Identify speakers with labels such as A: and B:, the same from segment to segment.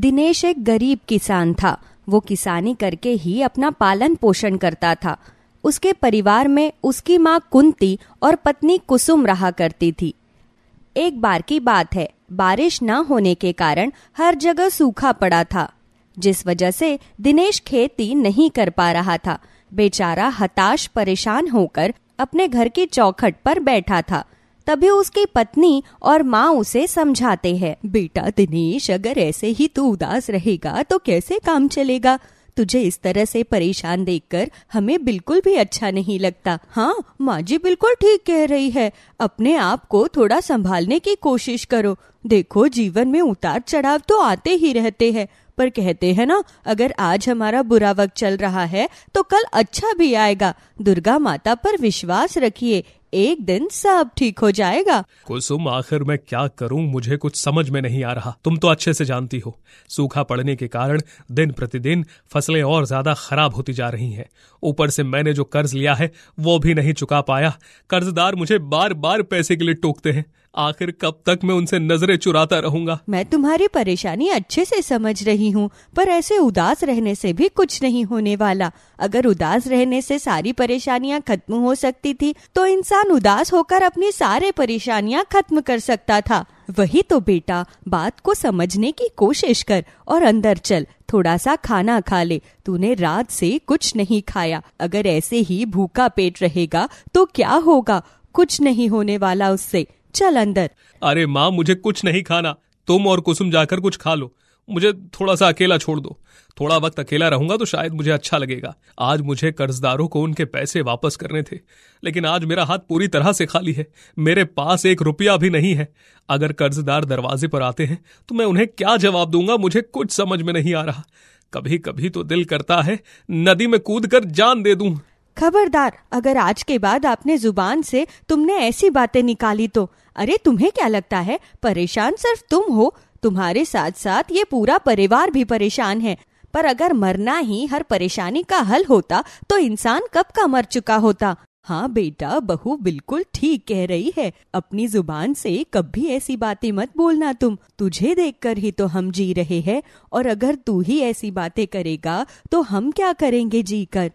A: दिनेश एक गरीब किसान था वो किसानी करके ही अपना पालन पोषण करता था उसके परिवार में उसकी माँ कुंती और पत्नी कुसुम रहा करती थी एक बार की बात है बारिश न होने के कारण हर जगह सूखा पड़ा था जिस वजह से दिनेश खेती नहीं कर पा रहा था बेचारा हताश परेशान होकर अपने घर की चौखट पर बैठा था तभी उसकी पत्नी और माँ उसे समझाते हैं बेटा दिनेश अगर ऐसे ही तू उदास रहेगा तो कैसे काम चलेगा तुझे इस तरह से परेशान देखकर हमें बिल्कुल भी अच्छा नहीं लगता हाँ माँ जी बिल्कुल ठीक कह रही है अपने आप को थोड़ा संभालने की कोशिश करो देखो जीवन में उतार चढ़ाव तो आते ही रहते हैं पर कहते हैं ना अगर आज हमारा बुरा वक्त चल रहा है तो कल अच्छा भी आएगा दुर्गा माता पर विश्वास रखिए एक दिन सब ठीक हो जाएगा
B: कुसुम आखिर मैं क्या करूं मुझे कुछ समझ में नहीं आ रहा तुम तो अच्छे से जानती हो सूखा पड़ने के कारण दिन प्रतिदिन फसलें और ज्यादा खराब होती जा रही हैं ऊपर से मैंने जो कर्ज लिया है वो भी नहीं चुका पाया कर्जदार मुझे बार बार पैसे के लिए टोकते हैं आखिर कब तक मैं उनसे नजरें चुराता रहूंगा
A: मैं तुम्हारी परेशानी अच्छे से समझ रही हूँ पर ऐसे उदास रहने से भी कुछ नहीं होने वाला अगर उदास रहने से सारी परेशानियाँ खत्म हो सकती थी तो इंसान उदास होकर अपनी सारे परेशानियाँ खत्म कर सकता था वही तो बेटा बात को समझने की कोशिश कर और अंदर चल थोड़ा सा खाना खा ले तूने रात से कुछ नहीं खाया अगर ऐसे ही भूखा पेट रहेगा तो क्या होगा कुछ नहीं होने वाला उससे चल अंदर
B: अरे माँ मुझे कुछ नहीं खाना तुम और कुसुम जाकर कुछ खा लो मुझे थोड़ा सा अकेला छोड़ दो थोड़ा वक्त अकेला रहूंगा तो शायद मुझे अच्छा लगेगा आज मुझे कर्जदारों को उनके पैसे वापस करने थे लेकिन आज मेरा हाथ पूरी तरह से खाली है मेरे पास एक रुपया भी नहीं है अगर कर्जदार दरवाजे पर आते हैं तो मैं उन्हें क्या जवाब दूंगा मुझे कुछ समझ में नहीं आ रहा कभी कभी तो दिल करता है नदी में कूद कर जान दे दूं
A: खबरदार अगर आज के बाद आपने जुबान से तुमने ऐसी बातें निकाली तो अरे तुम्हें क्या लगता है परेशान सिर्फ तुम हो तुम्हारे साथ साथ ये पूरा परिवार भी परेशान है पर अगर मरना ही हर परेशानी का हल होता तो इंसान कब का मर चुका होता हाँ बेटा बहू बिल्कुल ठीक कह रही है अपनी जुबान से कभी ऐसी बातें मत बोलना तुम तुझे देखकर ही तो हम जी रहे हैं और अगर तू ही ऐसी बातें करेगा तो हम क्या करेंगे जी कर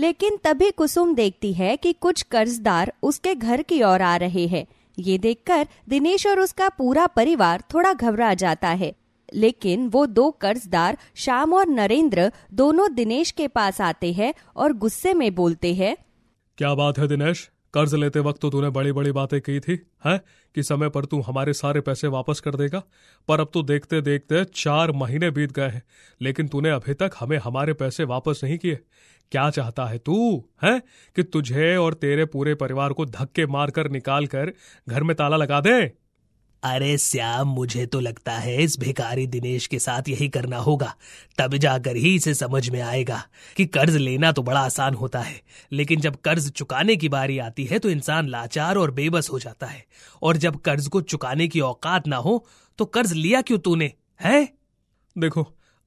A: लेकिन तभी कुसुम देखती है कि कुछ कर्जदार उसके घर की ओर आ रहे हैं ये देखकर दिनेश और उसका पूरा परिवार थोड़ा घबरा जाता है लेकिन वो दो कर्जदार श्याम और नरेंद्र दोनों दिनेश के पास आते हैं और गुस्से में बोलते हैं
B: क्या बात है दिनेश कर्ज लेते वक्त तो तूने बड़ी बड़ी बातें की थी है कि समय पर तू हमारे सारे पैसे वापस कर देगा पर अब तो देखते देखते चार महीने बीत गए हैं लेकिन तूने अभी तक हमें हमारे पैसे वापस नहीं किए क्या चाहता है तू है कि तुझे और तेरे पूरे परिवार को धक्के मारकर निकाल कर घर में ताला लगा दे अरे श्याम मुझे तो लगता है इस भिकारी दिनेश के साथ यही करना होगा तब जाकर ही इसे समझ में आएगा कि कर्ज लेना तो बड़ा आसान होता है लेकिन जब कर्ज चुकाने की बारी आती है तो इंसान लाचार और बेबस हो जाता है और जब कर्ज को चुकाने की औकात ना हो तो कर्ज लिया क्यों तूने है देखो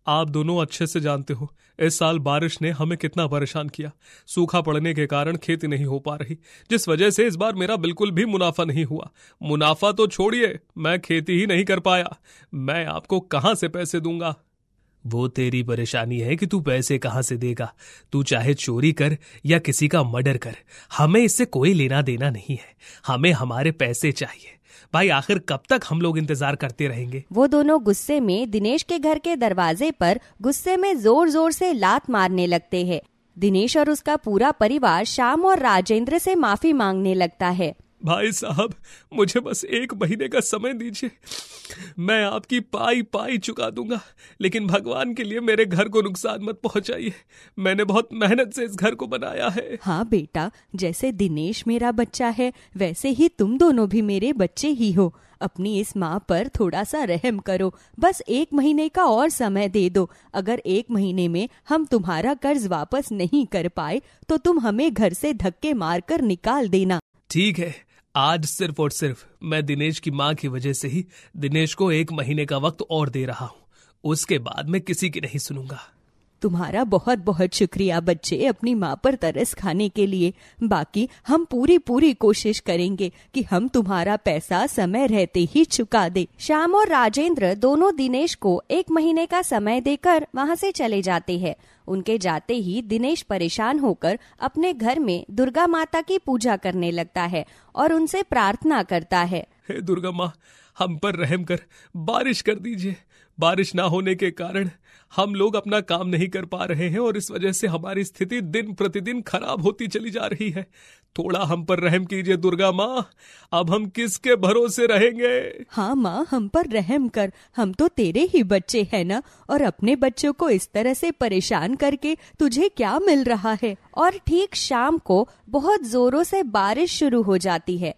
B: आप दोनों अच्छे से जानते हो इस साल बारिश ने हमें कितना परेशान किया सूखा पड़ने के कारण खेती नहीं हो पा रही जिस वजह से इस बार मेरा बिल्कुल भी मुनाफा नहीं हुआ मुनाफा तो छोड़िए मैं खेती ही नहीं कर पाया मैं आपको कहां से पैसे दूंगा वो तेरी परेशानी है कि तू पैसे कहाँ से देगा तू चाहे चोरी कर या किसी का मर्डर कर हमें इससे कोई लेना देना नहीं है हमें हमारे पैसे चाहिए भाई आखिर कब तक हम लोग इंतजार करते रहेंगे
A: वो दोनों गुस्से में दिनेश के घर के दरवाजे पर गुस्से में जोर जोर से लात मारने लगते हैं दिनेश और उसका पूरा परिवार श्याम और राजेंद्र से माफी मांगने लगता है
B: भाई साहब मुझे बस एक महीने का समय दीजिए मैं आपकी पाई पाई चुका दूंगा लेकिन भगवान के लिए मेरे घर को नुकसान मत पहुंचाइए मैंने बहुत मेहनत से इस घर को बनाया है
A: हाँ बेटा जैसे दिनेश मेरा बच्चा है वैसे ही तुम दोनों भी मेरे बच्चे ही हो अपनी इस माँ पर थोड़ा सा रहम करो बस एक महीने का और समय दे दो अगर एक महीने में हम तुम्हारा कर्ज वापस नहीं कर पाए तो तुम हमें घर से धक्के मार कर निकाल देना
B: ठीक है आज सिर्फ और सिर्फ मैं दिनेश की मां की वजह से ही दिनेश को एक महीने का वक्त और दे रहा हूं उसके बाद मैं किसी की नहीं सुनूंगा
A: तुम्हारा बहुत बहुत शुक्रिया बच्चे अपनी माँ पर तरस खाने के लिए बाकी हम पूरी पूरी कोशिश करेंगे कि हम तुम्हारा पैसा समय रहते ही चुका दे श्याम और राजेंद्र दोनों दिनेश को एक महीने का समय देकर वहाँ से चले जाते हैं उनके जाते ही दिनेश परेशान होकर अपने घर में दुर्गा माता की पूजा करने लगता है और उनसे प्रार्थना करता है
B: दुर्गा माँ हम पर रहम कर बारिश कर दीजिए बारिश ना होने के कारण हम लोग अपना काम नहीं कर पा रहे हैं और इस वजह से हमारी स्थिति दिन प्रतिदिन खराब होती चली जा रही है थोड़ा हम पर रहम कीजिए दुर्गा माँ अब हम किसके भरोसे रहेंगे
A: हाँ माँ हम पर रहम कर हम तो तेरे ही बच्चे हैं ना और अपने बच्चों को इस तरह से परेशान करके तुझे क्या मिल रहा है और ठीक शाम को बहुत जोरों से बारिश शुरू हो जाती है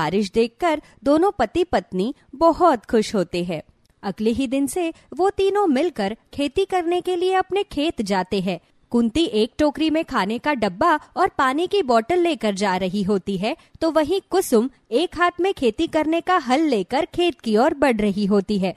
A: बारिश देखकर दोनों पति पत्नी बहुत खुश होते हैं अगले ही दिन से वो तीनों मिलकर खेती करने के लिए अपने खेत जाते हैं कुंती एक टोकरी में खाने का डब्बा और पानी की बोतल लेकर जा रही होती है तो वहीं कुसुम एक हाथ में खेती करने का हल लेकर खेत की ओर बढ़ रही होती है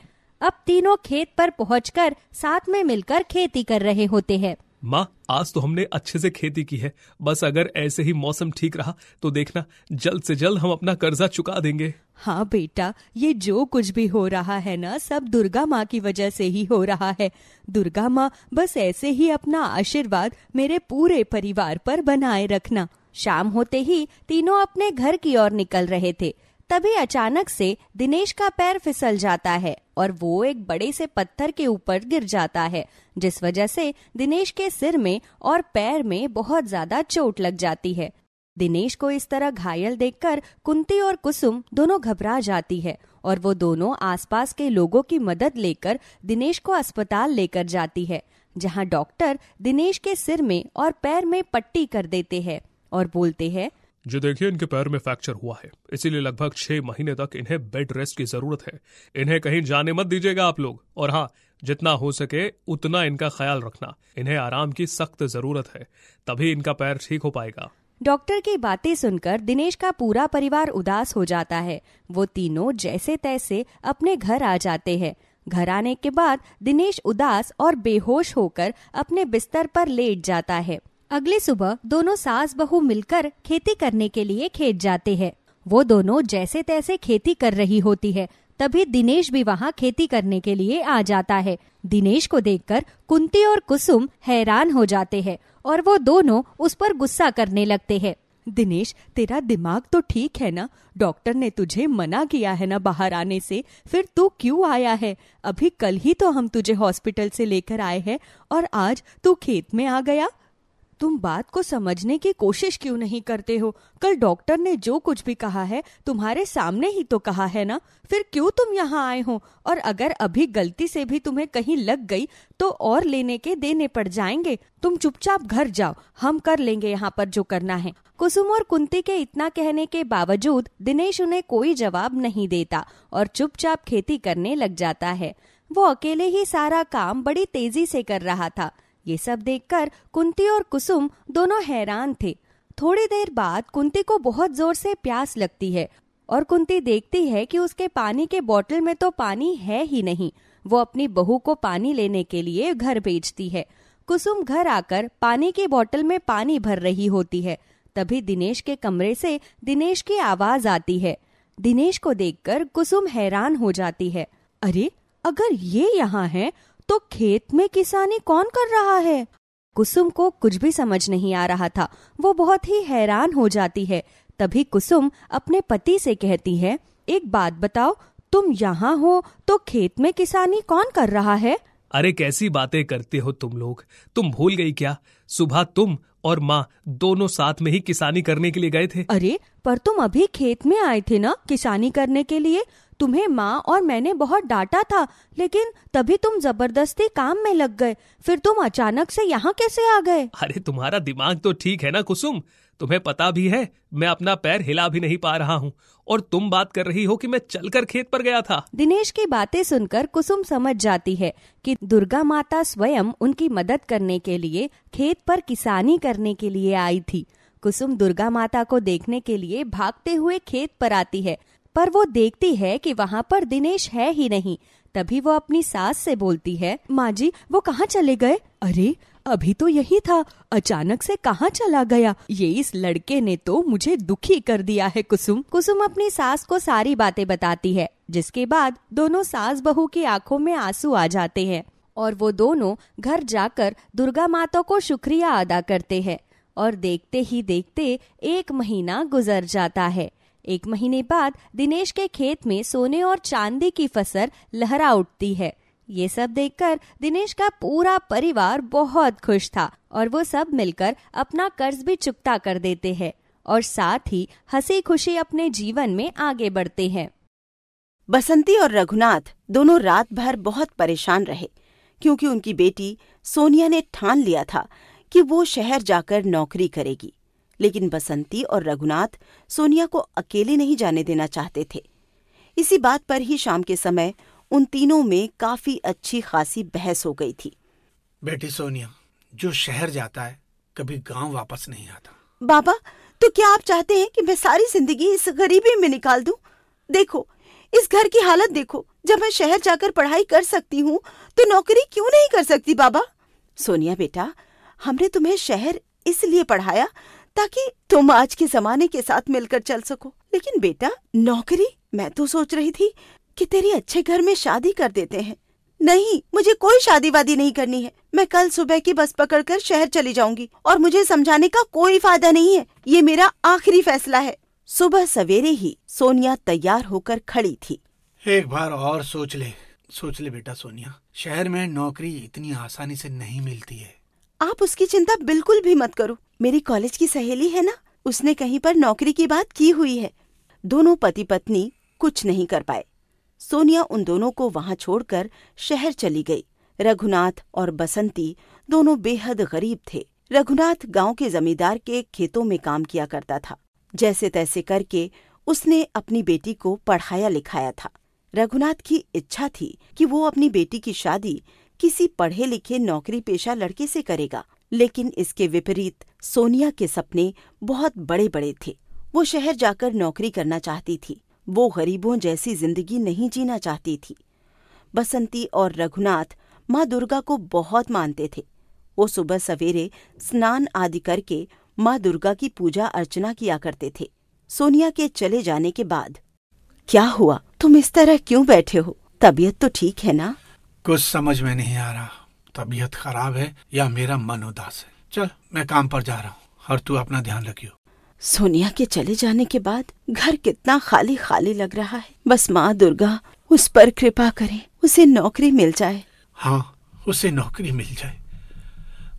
A: अब तीनों खेत पर पहुंचकर साथ में मिलकर खेती कर रहे होते हैं
B: माँ आज तो हमने अच्छे से खेती की है बस अगर ऐसे ही मौसम ठीक रहा तो देखना जल्द से जल्द हम अपना कर्जा चुका देंगे
A: हाँ बेटा ये जो कुछ भी हो रहा है ना सब दुर्गा माँ की वजह से ही हो रहा है दुर्गा माँ बस ऐसे ही अपना आशीर्वाद मेरे पूरे परिवार पर बनाए रखना शाम होते ही तीनों अपने घर की ओर निकल रहे थे तभी अचानक से दिनेश का पैर फिसल जाता है और वो एक बड़े से पत्थर के ऊपर गिर जाता है जिस वजह से दिनेश के सिर में और पैर में बहुत ज्यादा चोट लग जाती है दिनेश को इस तरह घायल देखकर कुंती और कुसुम दोनों घबरा जाती है और वो दोनों आसपास के लोगों की मदद लेकर दिनेश को अस्पताल लेकर जाती है जहां डॉक्टर दिनेश के सिर में और पैर में पट्टी कर देते हैं और बोलते हैं
B: जो देखिए इनके पैर में फ्रैक्चर हुआ है इसीलिए लगभग छह महीने तक इन्हें बेड रेस्ट की जरूरत है इन्हें कहीं जाने मत दीजिएगा आप लोग और हाँ जितना हो सके उतना इनका ख्याल रखना इन्हें आराम की सख्त जरूरत है तभी इनका पैर ठीक हो पाएगा
A: डॉक्टर की बातें सुनकर दिनेश का पूरा परिवार उदास हो जाता है वो तीनों जैसे तैसे अपने घर आ जाते हैं घर आने के बाद दिनेश उदास और बेहोश होकर अपने बिस्तर पर लेट जाता है अगले सुबह दोनों सास बहू मिलकर खेती करने के लिए खेत जाते हैं वो दोनों जैसे तैसे खेती कर रही होती है तभी दिनेश भी वहाँ खेती करने के लिए आ जाता है दिनेश को देखकर कुंती और कुसुम हैरान हो जाते हैं और वो दोनों उस पर गुस्सा करने लगते हैं दिनेश तेरा दिमाग तो ठीक है ना डॉक्टर ने तुझे मना किया है ना बाहर आने से फिर तू क्यों आया है अभी कल ही तो हम तुझे हॉस्पिटल से लेकर आए हैं और आज तू खेत में आ गया तुम बात को समझने की कोशिश क्यों नहीं करते हो कल डॉक्टर ने जो कुछ भी कहा है तुम्हारे सामने ही तो कहा है ना फिर क्यों तुम यहाँ आए हो और अगर अभी गलती से भी तुम्हें कहीं लग गई तो और लेने के देने पड़ जाएंगे तुम चुपचाप घर जाओ हम कर लेंगे यहाँ पर जो करना है कुसुम और कुंती के इतना कहने के बावजूद दिनेश उन्हें कोई जवाब नहीं देता और चुपचाप खेती करने लग जाता है वो अकेले ही सारा काम बड़ी तेजी से कर रहा था ये सब देखकर कुंती और कुसुम दोनों हैरान थे थोड़ी देर बाद कुंती को बहुत जोर से प्यास लगती है और कुंती देखती है कि उसके पानी के बोतल में तो पानी है ही नहीं वो अपनी बहू को पानी लेने के लिए घर भेजती है कुसुम घर आकर पानी की बोतल में पानी भर रही होती है तभी दिनेश के कमरे से दिनेश की आवाज आती है दिनेश को देखकर कुसुम हैरान हो जाती है अरे अगर ये यहाँ है तो खेत में किसानी कौन कर रहा है कुसुम को कुछ भी समझ नहीं आ रहा था वो बहुत ही हैरान हो जाती है तभी कुसुम अपने पति से कहती है एक बात बताओ तुम यहाँ हो तो खेत में किसानी कौन कर रहा है
B: अरे कैसी बातें करते हो तुम लोग तुम भूल गई क्या सुबह तुम और माँ दोनों साथ में ही किसानी करने के लिए गए थे अरे पर तुम
A: अभी खेत में आए थे ना किसानी करने के लिए तुम्हें माँ और मैंने बहुत डांटा था लेकिन तभी तुम जबरदस्ती काम में लग गए फिर तुम अचानक से यहाँ कैसे आ गए
B: अरे तुम्हारा दिमाग तो ठीक है ना कुसुम तुम्हें पता भी है मैं अपना पैर हिला भी नहीं पा रहा हूँ और तुम बात कर रही हो कि मैं चलकर खेत पर गया था
A: दिनेश की बातें सुनकर कुसुम समझ जाती है कि दुर्गा माता स्वयं उनकी मदद करने के लिए खेत पर किसानी करने के लिए आई थी कुसुम दुर्गा माता को देखने के लिए भागते हुए खेत पर आती है पर वो देखती है कि वहाँ पर दिनेश है ही नहीं तभी वो अपनी सास से बोलती है माँ जी वो कहाँ चले गए अरे अभी तो यही था अचानक से कहाँ चला गया ये इस लड़के ने तो मुझे दुखी कर दिया है कुसुम कुसुम अपनी सास को सारी बातें बताती है जिसके बाद दोनों सास बहू की आंखों में आंसू आ जाते हैं और वो दोनों घर जाकर दुर्गा माता को शुक्रिया अदा करते हैं और देखते ही देखते एक महीना गुजर जाता है एक महीने बाद दिनेश के खेत में सोने और चांदी की फसल लहरा उठती है ये सब देखकर दिनेश का पूरा परिवार बहुत खुश था और वो सब मिलकर अपना कर्ज भी चुकता कर देते हैं और साथ ही हंसी खुशी अपने जीवन में आगे बढ़ते हैं बसंती और रघुनाथ दोनों रात
C: भर बहुत परेशान रहे क्योंकि उनकी बेटी सोनिया ने ठान लिया था कि वो शहर जाकर नौकरी करेगी लेकिन बसंती और रघुनाथ सोनिया को अकेले नहीं जाने देना चाहते थे इसी बात पर ही शाम के समय उन तीनों में
D: काफी अच्छी खासी बहस हो गई थी बेटी सोनिया जो शहर जाता है कभी गांव वापस नहीं आता
C: बाबा तो क्या आप चाहते हैं कि मैं सारी जिंदगी इस गरीबी में निकाल दूं? देखो इस घर की हालत देखो जब मैं शहर जाकर पढ़ाई कर सकती हूँ तो नौकरी क्यों नहीं कर सकती बाबा सोनिया बेटा हमने तुम्हें शहर इसलिए पढ़ाया ताकि तुम आज के जमाने के साथ मिलकर चल सको लेकिन बेटा नौकरी मैं तो सोच रही थी कि तेरी अच्छे घर में शादी कर देते हैं नहीं मुझे कोई शादी वादी नहीं करनी है मैं कल सुबह की बस पकड़कर शहर चली जाऊंगी और मुझे समझाने का कोई फायदा नहीं है ये मेरा आखिरी फैसला है सुबह सवेरे ही सोनिया तैयार होकर खड़ी थी
D: एक बार और सोच ले सोच ले बेटा सोनिया शहर में नौकरी इतनी आसानी से नहीं मिलती है
C: आप उसकी चिंता बिल्कुल भी मत करो मेरी कॉलेज की सहेली है ना उसने कहीं पर नौकरी की बात की हुई है दोनों पति पत्नी कुछ नहीं कर पाए सोनिया उन दोनों को वहां छोड़कर शहर चली गई रघुनाथ और बसंती दोनों बेहद गरीब थे रघुनाथ गांव के जमींदार के खेतों में काम किया करता था जैसे तैसे करके उसने अपनी बेटी को पढ़ाया लिखाया था रघुनाथ की इच्छा थी कि वो अपनी बेटी की शादी किसी पढ़े लिखे नौकरी पेशा लड़के से करेगा लेकिन इसके विपरीत सोनिया के सपने बहुत बड़े बड़े थे वो शहर जाकर नौकरी करना चाहती थी वो गरीबों जैसी जिंदगी नहीं जीना चाहती थी बसंती और रघुनाथ माँ दुर्गा को बहुत मानते थे वो सुबह सवेरे स्नान आदि करके माँ दुर्गा की पूजा अर्चना किया करते थे सोनिया के चले जाने के बाद क्या हुआ तुम इस तरह क्यों बैठे हो तबीयत तो ठीक है ना
D: कुछ समझ में नहीं आ रहा तबीयत खराब है या मेरा मन उदास है चल मैं काम पर जा रहा हूँ और तू अपना ध्यान रखियो
C: सोनिया के चले जाने के बाद घर कितना खाली खाली लग रहा है बस माँ दुर्गा उस पर कृपा करे उसे नौकरी मिल जाए
D: हाँ उसे नौकरी मिल जाए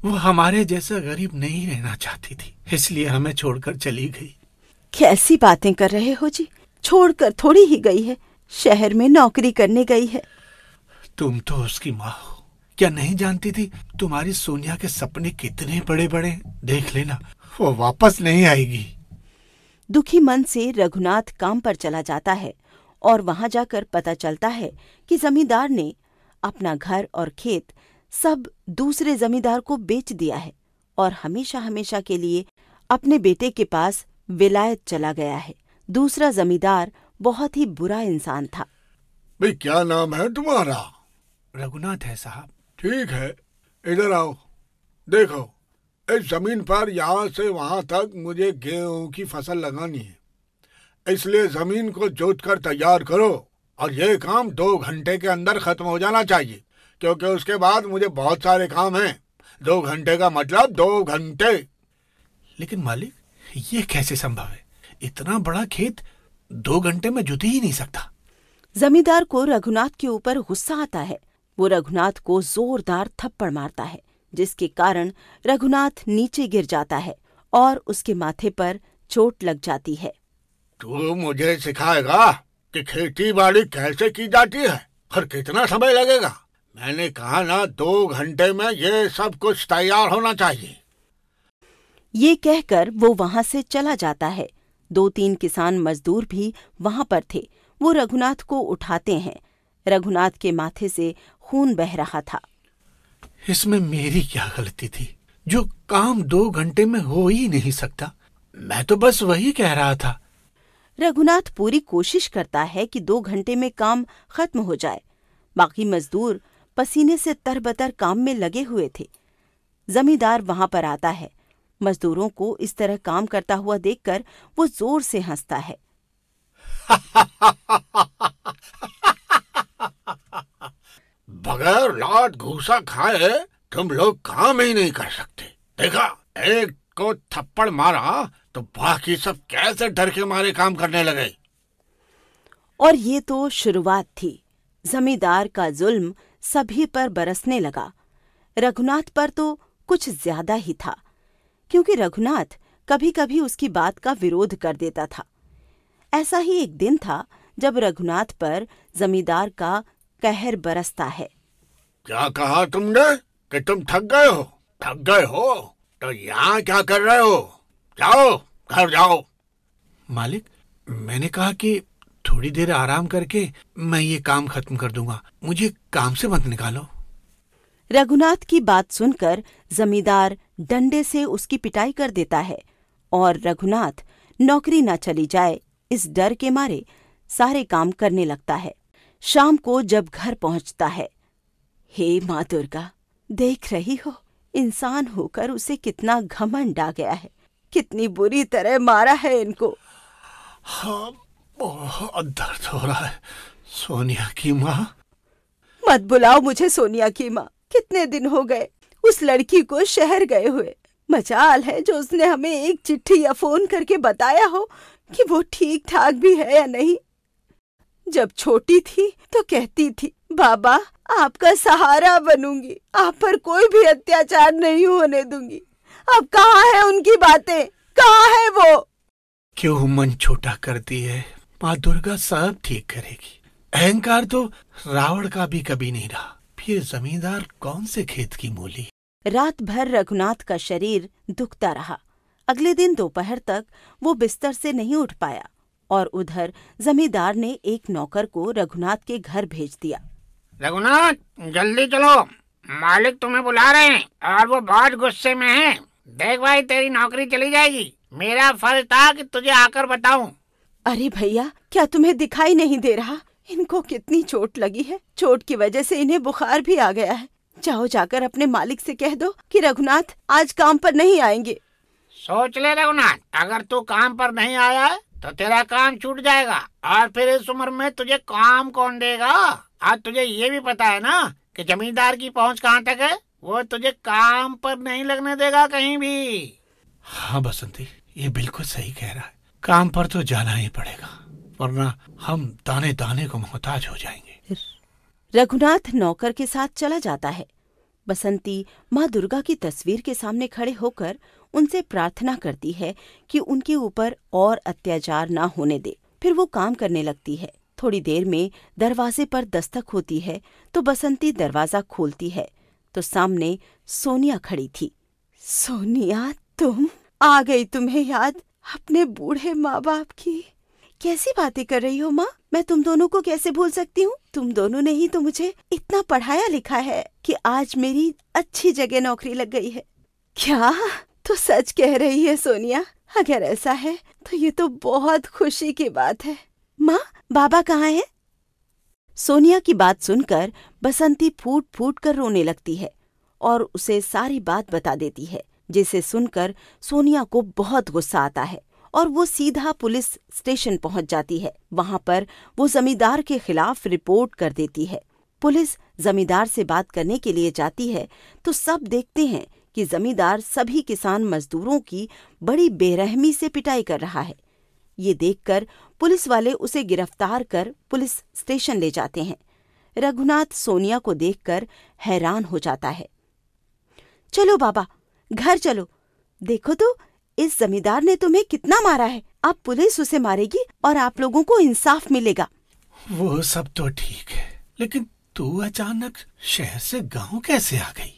D: वो हमारे जैसा गरीब नहीं रहना चाहती थी इसलिए हमें छोड़कर चली गई
C: कैसी बातें कर रहे हो जी छोड़कर थोड़ी ही गई है शहर में नौकरी करने गई है
D: तुम तो उसकी माँ हो क्या नहीं जानती थी तुम्हारी सोनिया के सपने कितने बड़े बड़े देख लेना वो वापस नहीं आएगी दुखी मन से
C: रघुनाथ काम पर चला जाता है और वहां जाकर पता चलता है कि जमींदार ने अपना घर और खेत सब दूसरे जमींदार को बेच दिया है और हमेशा हमेशा के लिए अपने बेटे के पास विलायत चला गया है दूसरा जमींदार बहुत ही बुरा इंसान था
E: भाई क्या नाम है तुम्हारा रघुनाथ है साहब ठीक है इधर आओ देखो इस जमीन पर यहाँ से वहाँ तक मुझे गेहूँ की फसल लगानी है इसलिए जमीन को जोत कर तैयार करो और यह काम दो घंटे के अंदर खत्म हो जाना चाहिए क्योंकि उसके बाद मुझे बहुत सारे काम हैं दो घंटे का मतलब दो घंटे लेकिन मालिक ये कैसे संभव है इतना बड़ा खेत
D: दो घंटे में जुटी ही नहीं सकता
C: जमींदार को रघुनाथ के ऊपर गुस्सा आता है वो रघुनाथ को जोरदार थप्पड़ मारता है जिसके कारण रघुनाथ नीचे गिर जाता है और उसके माथे पर चोट लग जाती है
E: तू मुझे सिखाएगा कि खेती बाड़ी कैसे की जाती है और कितना समय लगेगा मैंने कहा ना दो घंटे में ये सब कुछ तैयार होना चाहिए
C: ये कहकर वो वहाँ से चला जाता है दो तीन किसान मजदूर भी वहाँ पर थे वो रघुनाथ को उठाते हैं रघुनाथ के माथे से खून बह रहा था
D: इसमें मेरी क्या गलती थी जो काम दो घंटे में हो ही नहीं सकता मैं तो बस वही कह रहा था
C: रघुनाथ पूरी कोशिश करता है कि दो घंटे में काम खत्म हो जाए बाकी मजदूर पसीने से तरबतर काम में लगे हुए थे जमींदार वहां पर आता है मजदूरों को इस तरह काम करता हुआ देखकर वो जोर से हंसता है
E: बगैर लात घूसा खाए तुम लोग काम ही नहीं कर सकते देखा एक को थप्पड़ मारा तो बाकी सब कैसे डर के मारे काम करने लगे
C: और ये तो शुरुआत थी जमींदार का जुल्म सभी पर बरसने लगा रघुनाथ पर तो कुछ ज्यादा ही था क्योंकि रघुनाथ कभी कभी उसकी बात का विरोध कर देता था ऐसा ही एक दिन था जब रघुनाथ पर जमींदार का कहर बरसता
E: है क्या कहा तुमने कि तुम थक गए हो थक गए हो तो यहाँ क्या कर रहे हो जाओ घर जाओ
D: मालिक मैंने कहा कि थोड़ी देर आराम करके मैं ये काम खत्म कर दूंगा मुझे काम से मत निकालो
C: रघुनाथ की बात सुनकर जमींदार डंडे से उसकी पिटाई कर देता है और रघुनाथ नौकरी न चली जाए इस डर के मारे सारे काम करने लगता है शाम को जब घर पहुंचता है हे माँ दुर्गा देख रही हो इंसान होकर उसे कितना घमंड आ गया है कितनी बुरी तरह मारा है इनको
D: हाँ बहुत दर्द हो रहा है सोनिया की माँ
C: मत बुलाओ मुझे सोनिया की माँ कितने दिन हो गए उस लड़की को शहर गए हुए मचाल है जो उसने हमें एक चिट्ठी या फोन करके बताया हो कि वो ठीक ठाक भी है या नहीं जब छोटी थी तो कहती थी बाबा आपका सहारा बनूंगी आप पर कोई भी अत्याचार नहीं होने दूंगी अब कहाँ है उनकी बातें कहाँ है वो
D: क्यों मन छोटा करती है माँ दुर्गा सब ठीक करेगी अहंकार तो रावण का भी कभी नहीं रहा फिर जमींदार कौन से खेत की मूली
C: रात भर रघुनाथ का शरीर दुखता रहा अगले दिन दोपहर तक वो बिस्तर से नहीं उठ पाया और उधर जमींदार ने एक नौकर को रघुनाथ के घर भेज दिया
E: रघुनाथ जल्दी चलो मालिक तुम्हें बुला रहे हैं और वो बहुत गुस्से में है देख भाई तेरी नौकरी चली जाएगी मेरा फर्ज था कि तुझे आकर बताऊं।
C: अरे भैया क्या तुम्हें दिखाई नहीं दे रहा इनको कितनी चोट लगी है चोट की वजह से इन्हें बुखार भी आ गया है जाओ जाकर अपने मालिक से कह दो कि रघुनाथ आज काम पर
E: नहीं आएंगे सोच ले रघुनाथ अगर तू काम पर नहीं आया तो तेरा काम छूट जाएगा और फिर इस उम्र में तुझे काम कौन देगा आज तुझे ये भी पता है ना कि जमींदार की पहुंच कहाँ तक है वो तुझे काम पर नहीं लगने देगा कहीं भी
D: हाँ बसंती ये बिल्कुल सही कह रहा है काम पर तो जाना ही पड़ेगा वरना हम दाने दाने को मोहताज हो जाएंगे
C: रघुनाथ नौकर के साथ चला जाता है बसंती माँ दुर्गा की तस्वीर के सामने खड़े होकर उनसे प्रार्थना करती है कि उनके ऊपर और अत्याचार न होने दे फिर वो काम करने लगती है थोड़ी देर में दरवाजे पर दस्तक होती है तो बसंती दरवाजा खोलती है तो सामने सोनिया खड़ी थी सोनिया तुम आ गई तुम्हें याद अपने बूढ़े माँ बाप की कैसी बातें कर रही हो माँ मैं तुम दोनों को कैसे भूल सकती हूँ तुम दोनों ने ही तो मुझे इतना पढ़ाया लिखा है कि आज मेरी अच्छी जगह नौकरी लग गई है क्या तो सच कह रही है सोनिया अगर ऐसा है तो ये तो बहुत खुशी की बात है माँ बाबा कहाँ है सोनिया की बात सुनकर बसंती फूट फूट कर रोने लगती है और उसे सारी बात बता देती है जिसे सुनकर सोनिया को बहुत गुस्सा आता है और वो सीधा पुलिस स्टेशन पहुंच जाती है वहां पर वो जमींदार के खिलाफ रिपोर्ट कर देती है पुलिस जमींदार से बात करने के लिए जाती है तो सब देखते हैं कि जमींदार सभी किसान मजदूरों की बड़ी बेरहमी से पिटाई कर रहा है ये देखकर पुलिस वाले उसे गिरफ्तार कर पुलिस स्टेशन ले जाते हैं रघुनाथ सोनिया को देखकर हैरान हो जाता है चलो बाबा घर चलो देखो तो इस जमींदार ने तुम्हें कितना मारा है अब पुलिस उसे मारेगी और आप लोगों को इंसाफ मिलेगा
D: वो सब तो ठीक है लेकिन तू अचानक शहर से गांव कैसे आ गई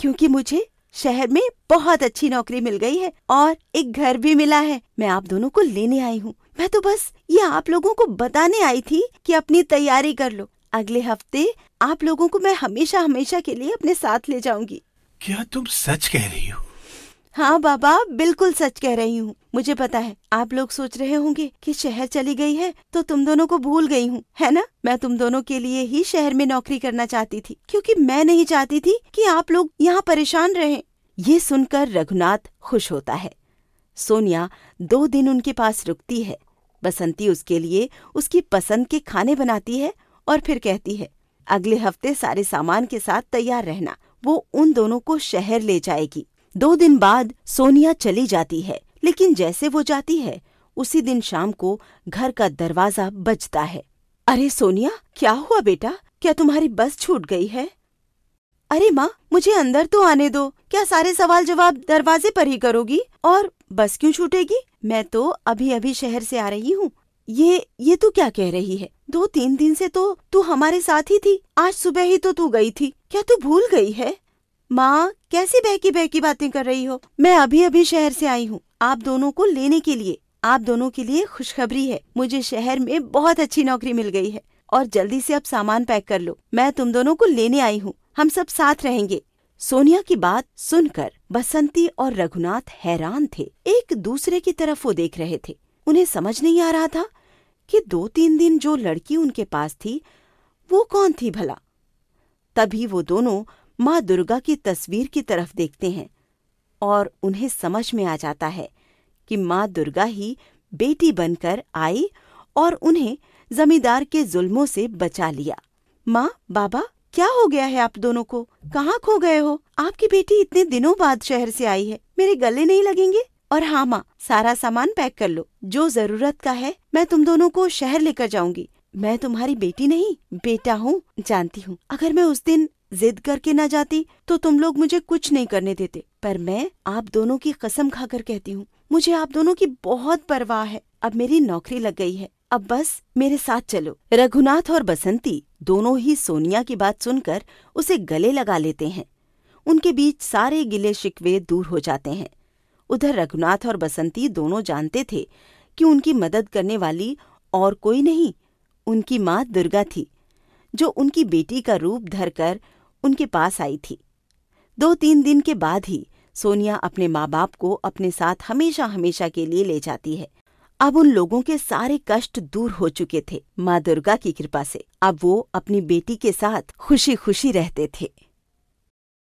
C: क्योंकि मुझे शहर में बहुत अच्छी नौकरी मिल गई है और एक घर भी मिला है मैं आप दोनों को लेने आई हूँ मैं तो बस ये आप लोगों को बताने आई थी कि अपनी तैयारी कर लो अगले हफ्ते आप लोगों को मैं हमेशा हमेशा के लिए अपने साथ ले जाऊंगी
D: क्या तुम सच कह रही हो
C: हाँ बाबा बिल्कुल सच कह रही हूँ मुझे पता है आप लोग सोच रहे होंगे कि शहर चली गई है तो तुम दोनों को भूल गई हूँ है ना मैं तुम दोनों के लिए ही शहर में नौकरी करना चाहती थी क्योंकि मैं नहीं चाहती थी कि आप लोग यहाँ परेशान रहे ये सुनकर रघुनाथ खुश होता है सोनिया दो दिन उनके पास रुकती है बसंती उसके लिए उसकी पसंद के खाने बनाती है और फिर कहती है अगले हफ्ते सारे सामान के साथ तैयार रहना वो उन दोनों को शहर ले जाएगी दो दिन बाद सोनिया चली जाती है लेकिन जैसे वो जाती है उसी दिन शाम को घर का दरवाजा बजता है अरे सोनिया क्या हुआ बेटा क्या तुम्हारी बस छूट गई है अरे माँ मुझे अंदर तो आने दो क्या सारे सवाल जवाब दरवाजे पर ही करोगी और बस क्यों छूटेगी मैं तो अभी अभी शहर से आ रही हूँ ये ये तू क्या कह रही है दो तीन दिन से तो तू हमारे साथ ही थी आज सुबह ही तो तू गई थी क्या तू भूल गई है माँ कैसी बहकी बहकी बातें कर रही हो मैं अभी अभी शहर से आई हूँ आप दोनों को लेने के लिए आप दोनों के लिए खुशखबरी है मुझे शहर में बहुत अच्छी नौकरी मिल गई है और जल्दी से अब सामान पैक कर लो मैं तुम दोनों को लेने आई हूँ हम सब साथ रहेंगे सोनिया की बात सुनकर बसंती और रघुनाथ हैरान थे एक दूसरे की तरफ वो देख रहे थे उन्हें समझ नहीं आ रहा था कि दो तीन दिन जो लड़की उनके पास थी वो कौन थी भला तभी वो दोनों माँ दुर्गा की तस्वीर की तरफ देखते हैं और उन्हें समझ में आ जाता है कि माँ दुर्गा ही बेटी बनकर आई और उन्हें जमींदार के जुल्मों से बचा लिया माँ बाबा क्या हो गया है आप दोनों को कहाँ खो गए हो आपकी बेटी इतने दिनों बाद शहर से आई है मेरे गले नहीं लगेंगे और हाँ माँ सारा सामान पैक कर लो जो जरूरत का है मैं तुम दोनों को शहर लेकर जाऊंगी मैं तुम्हारी बेटी नहीं बेटा हूँ जानती हूँ अगर मैं उस दिन जिद करके ना जाती तो तुम लोग मुझे कुछ नहीं करने देते पर मैं आप दोनों की कसम खाकर कहती हूँ मुझे आप दोनों की बहुत परवाह है अब मेरी नौकरी लग गई है अब बस मेरे साथ चलो रघुनाथ और बसंती दोनों ही सोनिया की बात सुनकर उसे गले लगा लेते हैं उनके बीच सारे गिले शिकवे दूर हो जाते हैं उधर रघुनाथ और बसंती दोनों जानते थे कि उनकी मदद करने वाली और कोई नहीं उनकी माँ दुर्गा थी जो उनकी बेटी का रूप धरकर उनके पास आई थी दो तीन दिन के बाद ही सोनिया अपने माँ बाप को अपने साथ हमेशा हमेशा के लिए ले जाती है अब उन लोगों के सारे कष्ट दूर हो चुके थे माँ दुर्गा की कृपा से अब वो अपनी बेटी के साथ खुशी खुशी रहते थे